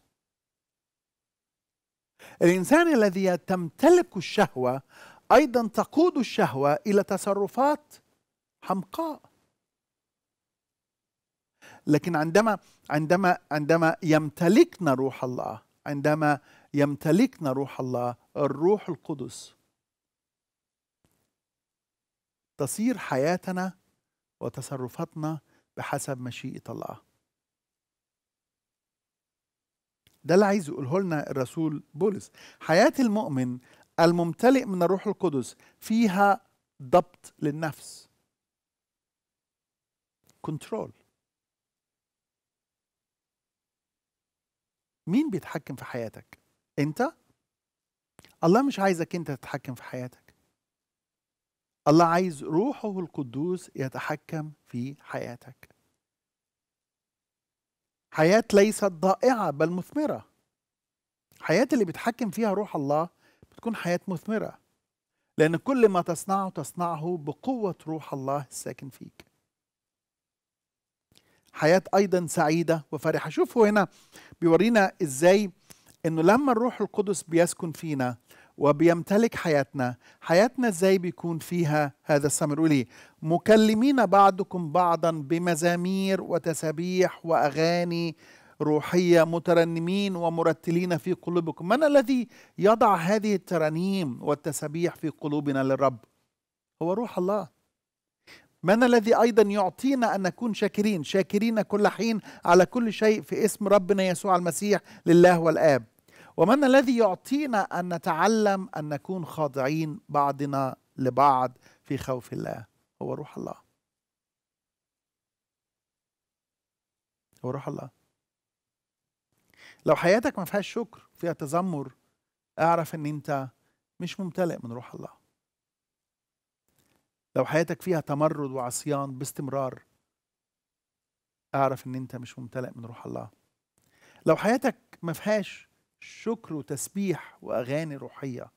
Speaker 1: الإنسان الذي تمتلك الشهوة أيضا تقود الشهوة إلى تصرفات حمقاء لكن عندما عندما عندما يمتلكنا روح الله عندما يمتلكنا روح الله الروح القدس تصير حياتنا وتصرفاتنا بحسب مشيئة الله ده اللي عايز يقوله لنا الرسول بولس حياة المؤمن الممتلئ من الروح القدس فيها ضبط للنفس كنترول مين بيتحكم في حياتك انت الله مش عايزك انت تتحكم في حياتك الله عايز روحه القدوس يتحكم في حياتك حياة ليست ضائعة بل مثمرة حياة اللي بيتحكم فيها روح الله بتكون حياة مثمرة لأن كل ما تصنعه تصنعه بقوة روح الله الساكن فيك حياة أيضا سعيدة وفرحة شوفوا هنا بيورينا إزاي أنه لما الروح القدس بيسكن فينا وبيمتلك حياتنا حياتنا ازاي بيكون فيها هذا السمر قولي مكلمين بعضكم بعضا بمزامير وتسابيح واغاني روحيه مترنمين ومرتلين في قلوبكم من الذي يضع هذه الترانيم والتسابيح في قلوبنا للرب هو روح الله من الذي ايضا يعطينا ان نكون شاكرين شاكرين كل حين على كل شيء في اسم ربنا يسوع المسيح لله والاب ومن الذي يعطينا ان نتعلم ان نكون خاضعين بعضنا لبعض في خوف الله هو روح الله هو روح الله لو حياتك ما فيهاش شكر فيها تذمر اعرف ان انت مش ممتلئ من روح الله لو حياتك فيها تمرد وعصيان باستمرار اعرف ان انت مش ممتلئ من روح الله لو حياتك ما فيهاش شكر وتسبيح واغاني روحيه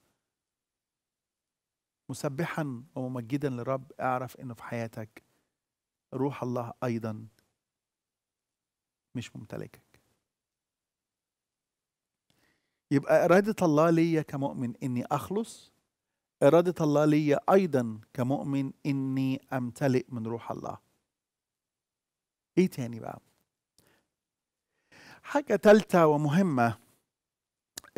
Speaker 1: مسبحا وممجدا للرب اعرف انه في حياتك روح الله ايضا مش ممتلكك يبقى اراده الله ليا كمؤمن اني اخلص اراده الله ليا ايضا كمؤمن اني امتلئ من روح الله ايه تاني بقى حاجه تالته ومهمه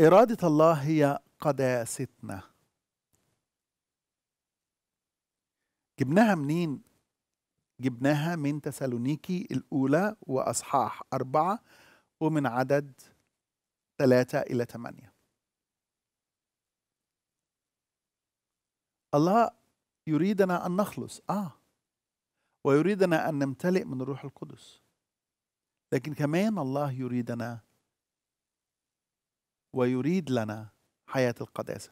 Speaker 1: إرادة الله هي قداستنا جبناها منين؟ جبناها من تسالونيكي الأولى وأصحاح أربعة ومن عدد ثلاثة إلى ثمانية الله يريدنا أن نخلص آه ويريدنا أن نمتلئ من الروح القدس لكن كمان الله يريدنا ويريد لنا حياة القداسة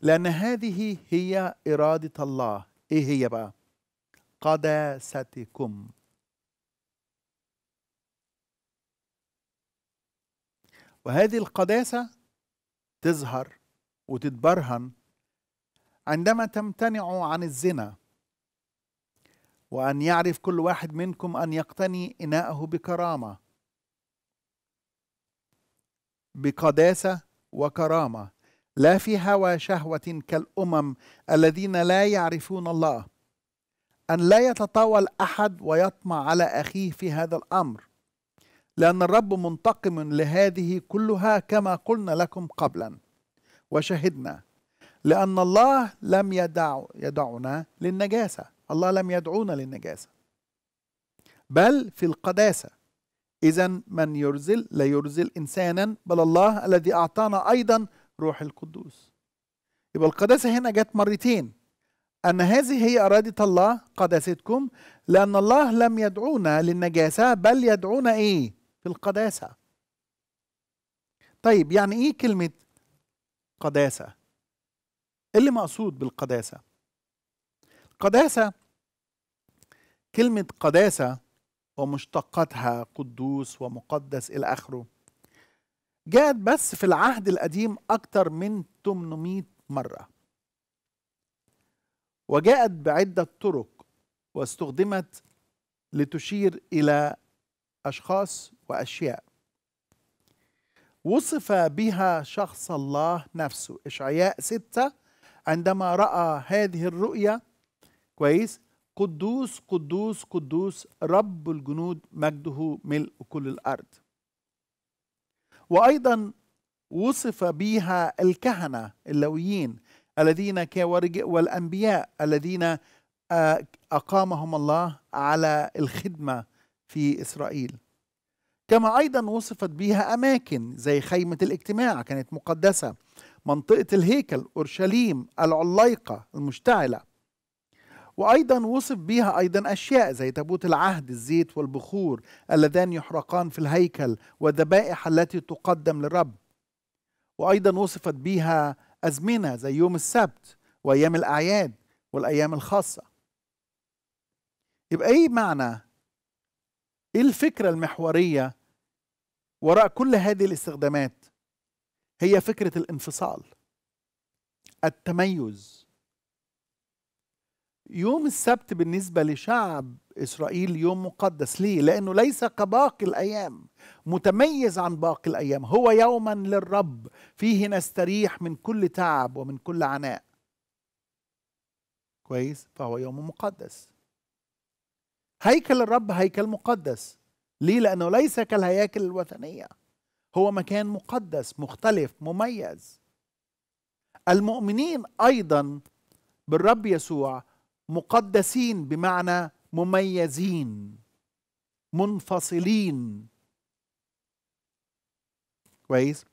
Speaker 1: لأن هذه هي إرادة الله إيه هي بقى؟ قداستكم وهذه القداسة تظهر وتتبرهن عندما تمتنعوا عن الزنا وأن يعرف كل واحد منكم أن يقتني إناءه بكرامة بقداسه وكرامه لا في هوى شهوه كالامم الذين لا يعرفون الله ان لا يتطاول احد ويطمع على اخيه في هذا الامر لان الرب منتقم لهذه كلها كما قلنا لكم قبلا وشهدنا لأن الله لم يدع يدعنا للنجاسة الله لم يدعونا للنجاسة بل في القداسة إذا من يرزل لا يرزل إنسانا بل الله الذي أعطانا أيضا روح القدوس يبقى القداسة هنا جت مرتين أن هذه هي إرادة الله قداستكم لأن الله لم يدعونا للنجاسة بل يدعونا إيه؟ في القداسة طيب يعني إيه كلمة قداسة؟ اللي مقصود بالقداسة؟ القداسة كلمة قداسة ومشتقاتها قدوس ومقدس إلى آخره جاءت بس في العهد القديم أكثر من 800 مرة وجاءت بعدة طرق واستخدمت لتشير إلى أشخاص وأشياء وصف بها شخص الله نفسه إشعياء ستة عندما رأى هذه الرؤية كويس قدوس قدوس قدوس رب الجنود مجده ملء كل الارض وايضا وصف بها الكهنه اللويين الذين والانبياء الذين آه، اقامهم الله على الخدمه في اسرائيل كما ايضا وصفت بها اماكن زي خيمه الاجتماع كانت مقدسه منطقه الهيكل اورشليم العليقه المشتعله وأيضا وصف بها أيضا أشياء زي تابوت العهد الزيت والبخور اللذان يحرقان في الهيكل والذبائح التي تقدم للرب وأيضا وصفت بها أزمنة زي يوم السبت وأيام الأعياد والأيام الخاصة يبقى إيه معنى إيه الفكرة المحورية وراء كل هذه الاستخدامات هي فكرة الانفصال التميز يوم السبت بالنسبة لشعب إسرائيل يوم مقدس ليه؟ لأنه ليس كباقي الأيام متميز عن باقي الأيام هو يوما للرب فيه نستريح من كل تعب ومن كل عناء كويس؟ فهو يوم مقدس هيكل الرب هيكل مقدس ليه؟ لأنه ليس كالهياكل الوثنية هو مكان مقدس مختلف مميز المؤمنين أيضا بالرب يسوع مقدسين بمعنى مميزين منفصلين كويس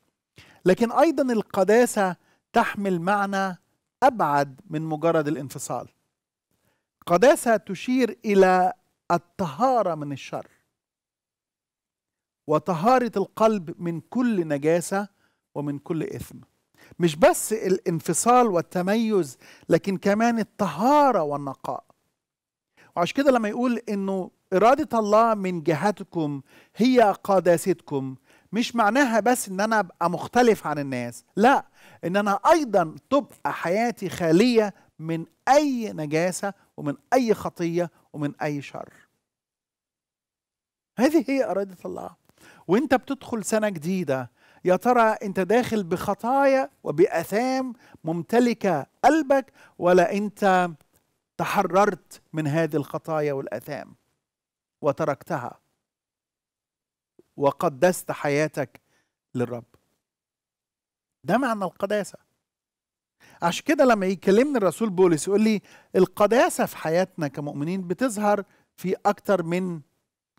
Speaker 1: لكن ايضا القداسه تحمل معنى ابعد من مجرد الانفصال قداسه تشير الى الطهاره من الشر وطهاره القلب من كل نجاسه ومن كل اثم مش بس الانفصال والتميز لكن كمان الطهارة والنقاء وعشان كده لما يقول انه إرادة الله من جهتكم هي قداستكم مش معناها بس ان انا ابقى مختلف عن الناس لا ان انا ايضا تبقى حياتي خالية من اي نجاسة ومن اي خطية ومن اي شر هذه هي إرادة الله وانت بتدخل سنة جديدة يا ترى انت داخل بخطايا وباثام ممتلكه قلبك ولا انت تحررت من هذه الخطايا والاثام وتركتها وقدست حياتك للرب ده معنى القداسه عشان كده لما يكلمني الرسول بولس يقول لي القداسه في حياتنا كمؤمنين بتظهر في اكتر من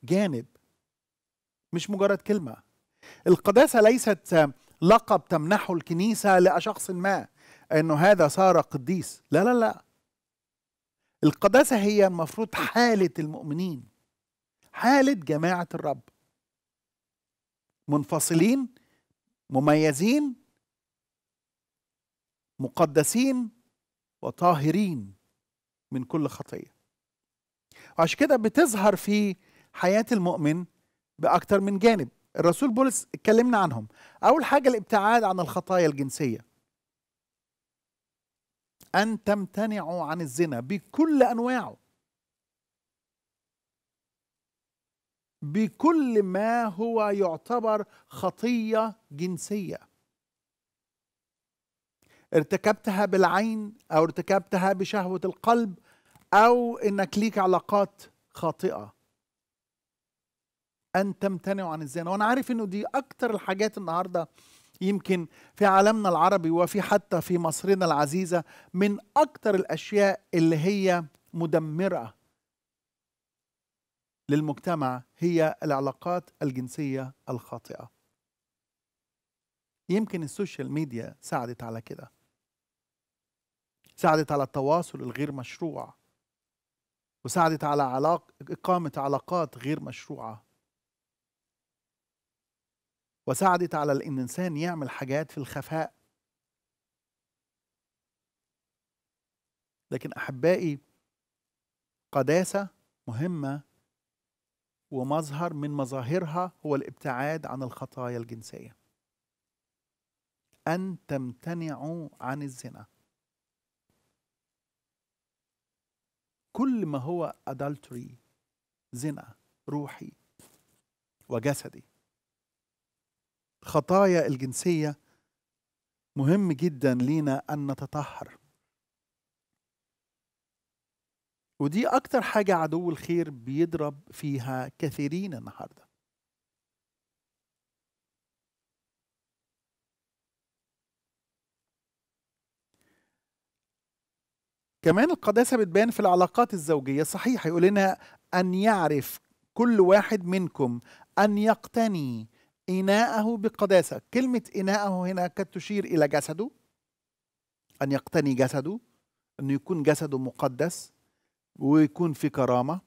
Speaker 1: جانب مش مجرد كلمه القداسة ليست لقب تمنحه الكنيسة لشخص ما أنه هذا صار قديس لا لا لا القداسة هي المفروض حالة المؤمنين حالة جماعة الرب منفصلين مميزين مقدسين وطاهرين من كل خطيه وعشان كده بتظهر في حياه المؤمن باكتر من جانب الرسول بولس اتكلمنا عنهم اول حاجه الابتعاد عن الخطايا الجنسيه ان تمتنعوا عن الزنا بكل انواعه بكل ما هو يعتبر خطيه جنسيه ارتكبتها بالعين او ارتكبتها بشهوه القلب او انك ليك علاقات خاطئه ان تمتنعوا عن الزنا وانا عارف انه دي اكتر الحاجات النهارده يمكن في عالمنا العربي وفي حتى في مصرنا العزيزه من اكتر الاشياء اللي هي مدمره للمجتمع هي العلاقات الجنسيه الخاطئه يمكن السوشيال ميديا ساعدت على كده ساعدت على التواصل الغير مشروع وساعدت على علاق إقامة علاقات غير مشروعة وساعدت على ان الانسان يعمل حاجات في الخفاء لكن احبائي قداسه مهمه ومظهر من مظاهرها هو الابتعاد عن الخطايا الجنسيه ان تمتنعوا عن الزنا كل ما هو adultery زنا روحي وجسدي خطايا الجنسية مهم جدا لينا أن نتطهر ودي أكتر حاجة عدو الخير بيضرب فيها كثيرين النهارده كمان القداسة بتبان في العلاقات الزوجية صحيح يقول لنا أن يعرف كل واحد منكم أن يقتني إناءه بقداسة كلمة إناءه هنا قد تشير إلى جسده أن يقتني جسده أن يكون جسده مقدس ويكون في كرامة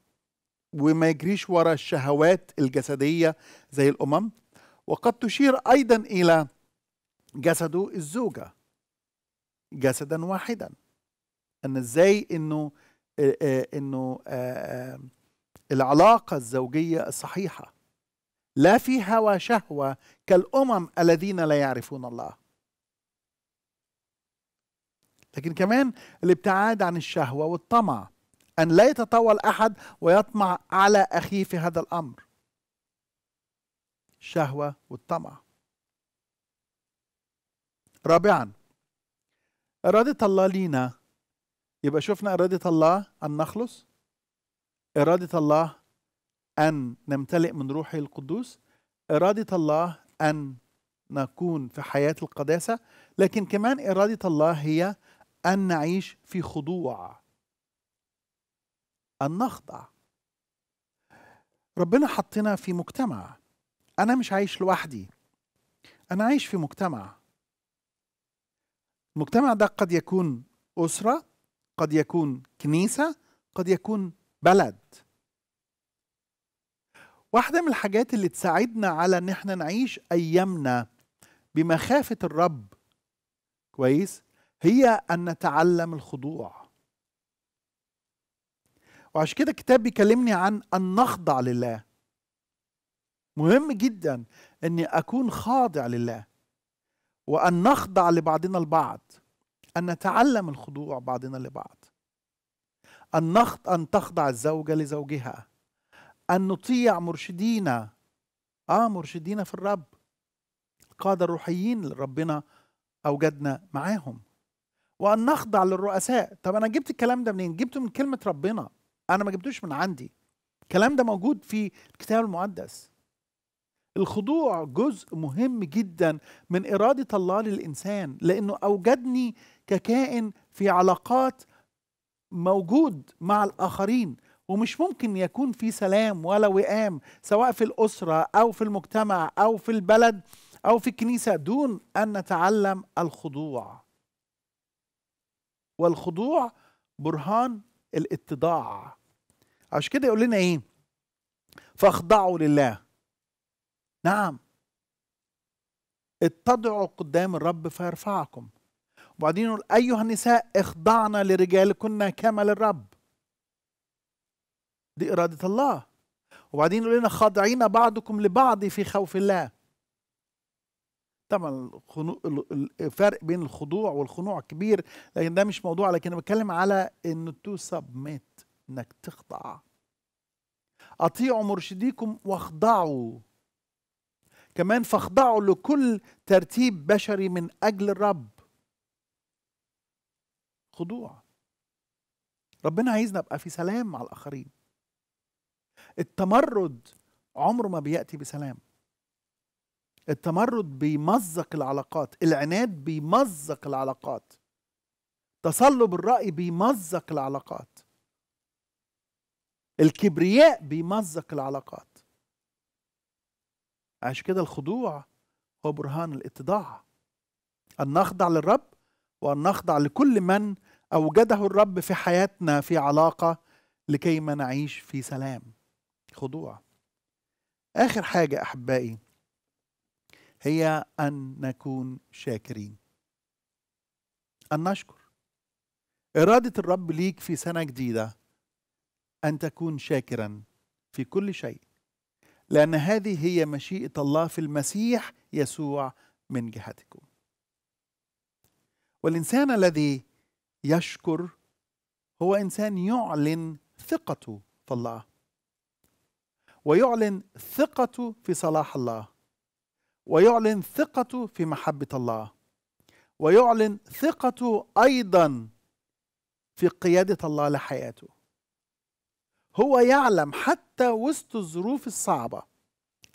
Speaker 1: وما يجريش وراء الشهوات الجسدية زي الأمم وقد تشير أيضا إلى جسده الزوجة جسدا واحدا أن إزاي أنه أنه العلاقة الزوجية الصحيحة لا في هوى شهوة كالأمم الذين لا يعرفون الله لكن كمان الابتعاد عن الشهوة والطمع أن لا يتطاول أحد ويطمع على أخيه في هذا الأمر الشهوة والطمع رابعا إرادة الله لينا يبقى شفنا إرادة الله أن نخلص إرادة الله أن نمتلئ من روحه القدوس إرادة الله أن نكون في حياة القداسة لكن كمان إرادة الله هي أن نعيش في خضوع أن نخضع ربنا حطنا في مجتمع أنا مش عايش لوحدي أنا عايش في مجتمع المجتمع ده قد يكون أسرة قد يكون كنيسة قد يكون بلد واحدة من الحاجات اللي تساعدنا على ان احنا نعيش ايامنا بمخافة الرب كويس هي ان نتعلم الخضوع وعشان كده الكتاب بيكلمني عن ان نخضع لله مهم جدا اني اكون خاضع لله وان نخضع لبعضنا البعض ان نتعلم الخضوع بعضنا لبعض ان نخ... ان تخضع الزوجه لزوجها أن نطيع مرشدينا آه مرشدينا في الرب القادة الروحيين اللي ربنا أوجدنا معاهم وأن نخضع للرؤساء طب أنا جبت الكلام ده منين؟ جبته من كلمة ربنا أنا ما جبتوش من عندي الكلام ده موجود في الكتاب المقدس الخضوع جزء مهم جدا من إرادة الله للإنسان لأنه أوجدني ككائن في علاقات موجود مع الآخرين ومش ممكن يكون في سلام ولا وئام سواء في الأسرة أو في المجتمع أو في البلد أو في الكنيسة دون أن نتعلم الخضوع والخضوع برهان الاتضاع عشان كده يقول لنا ايه فاخضعوا لله نعم اتضعوا قدام الرب فيرفعكم وبعدين يقول ايها النساء اخضعنا لرجالكن كما للرب دي إرادة الله وبعدين يقول لنا خاضعين بعضكم لبعض في خوف الله طبعا الفرق بين الخضوع والخنوع كبير لكن ده مش موضوع لكن انا بتكلم على ان تو سبميت انك تخضع اطيعوا مرشديكم واخضعوا كمان فاخضعوا لكل ترتيب بشري من اجل الرب خضوع ربنا عايزنا نبقى في سلام مع الاخرين التمرد عمره ما بياتي بسلام التمرد بيمزق العلاقات العناد بيمزق العلاقات تصلب الرأي بيمزق العلاقات الكبرياء بيمزق العلاقات عشان كده الخضوع هو برهان الاتضاع أن نخضع للرب وأن نخضع لكل من أوجده الرب في حياتنا في علاقة لكي ما نعيش في سلام خضوع آخر حاجة أحبائي هي أن نكون شاكرين أن نشكر إرادة الرب ليك في سنة جديدة أن تكون شاكرا في كل شيء لأن هذه هي مشيئة الله في المسيح يسوع من جهتكم والإنسان الذي يشكر هو إنسان يعلن ثقته في الله ويعلن ثقته في صلاح الله ويعلن ثقته في محبة الله ويعلن ثقته أيضا في قيادة الله لحياته هو يعلم حتى وسط الظروف الصعبة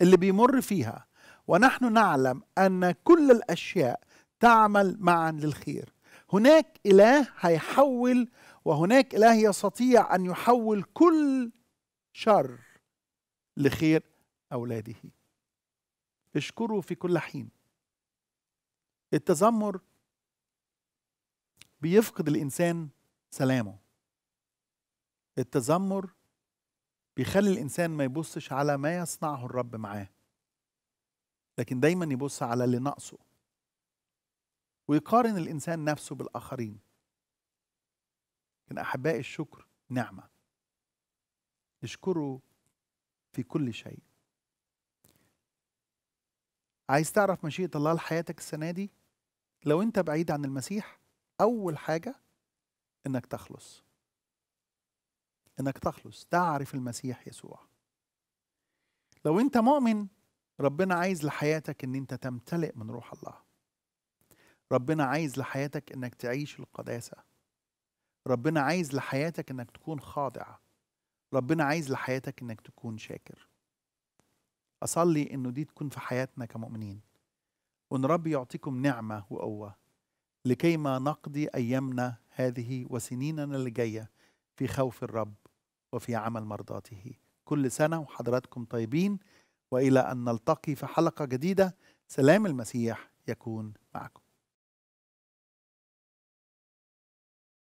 Speaker 1: اللي بيمر فيها ونحن نعلم أن كل الأشياء تعمل معا للخير هناك إله هيحول وهناك إله يستطيع أن يحول كل شر لخير أولاده اشكروا في كل حين التذمر بيفقد الإنسان سلامه التذمر بيخلي الإنسان ما يبصش على ما يصنعه الرب معاه لكن دايما يبص على اللي ناقصه ويقارن الإنسان نفسه بالآخرين لكن احباء الشكر نعمة اشكروا في كل شيء عايز تعرف مشيئة الله لحياتك السنة دي لو انت بعيد عن المسيح أول حاجة انك تخلص انك تخلص تعرف المسيح يسوع لو انت مؤمن ربنا عايز لحياتك ان انت تمتلئ من روح الله ربنا عايز لحياتك انك تعيش القداسه ربنا عايز لحياتك انك تكون خاضع ربنا عايز لحياتك انك تكون شاكر اصلي انه دي تكون في حياتنا كمؤمنين وان رب يعطيكم نعمه وقوه لكي ما نقضي ايامنا هذه وسنيننا اللي جايه في خوف الرب وفي عمل مرضاته كل سنه وحضراتكم طيبين والى ان نلتقي في حلقه جديده سلام المسيح يكون معكم